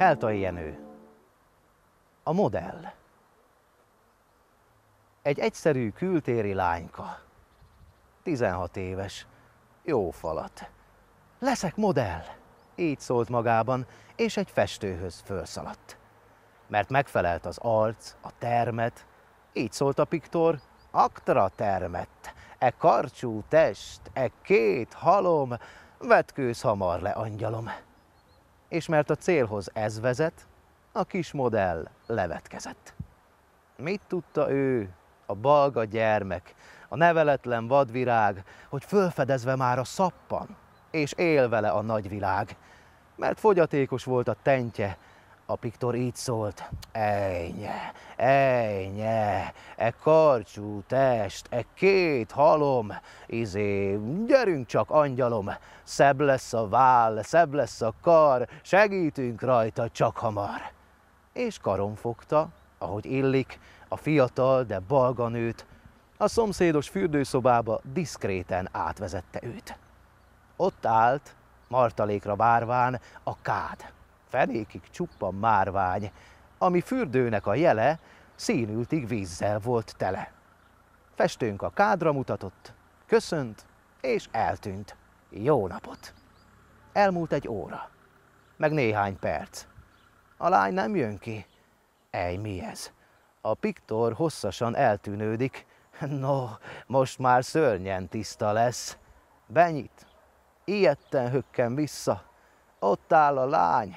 Heltai Jenő, a modell, egy egyszerű kültéri lányka, 16 éves, jó falat. Leszek modell, így szólt magában, és egy festőhöz fölszaladt. Mert megfelelt az arc, a termet, így szólt a piktor, aktra termett, e karcsú test, e két halom, vetkőz hamar le angyalom és mert a célhoz ez vezet, a kis modell levetkezett. Mit tudta ő, a balga gyermek, a neveletlen vadvirág, hogy fölfedezve már a szappan, és él vele a nagyvilág, mert fogyatékos volt a tentje, a Piktor így szólt, ejnye, ejnye, e karcsú test, e két halom, izé, gyerünk csak angyalom, szebb lesz a váll, szebb lesz a kar, segítünk rajta csak hamar. És karom fogta, ahogy illik, a fiatal, de nőt, a szomszédos fürdőszobába diszkréten átvezette őt. Ott állt, martalékra várván, a kád fenékig csupa márvány, ami fürdőnek a jele színültig vízzel volt tele. Festőnk a kádra mutatott, köszönt és eltűnt. Jó napot! Elmúlt egy óra, meg néhány perc. A lány nem jön ki. Ej, mi ez? A piktor hosszasan eltűnődik. No, most már szörnyen tiszta lesz. Benyit. Ilyetten hökken vissza. Ott áll a lány,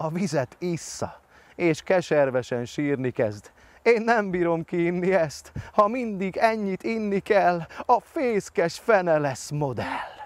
a vizet issza, és keservesen sírni kezd. Én nem bírom inni ezt, ha mindig ennyit inni kell, a fészkes fene lesz modell.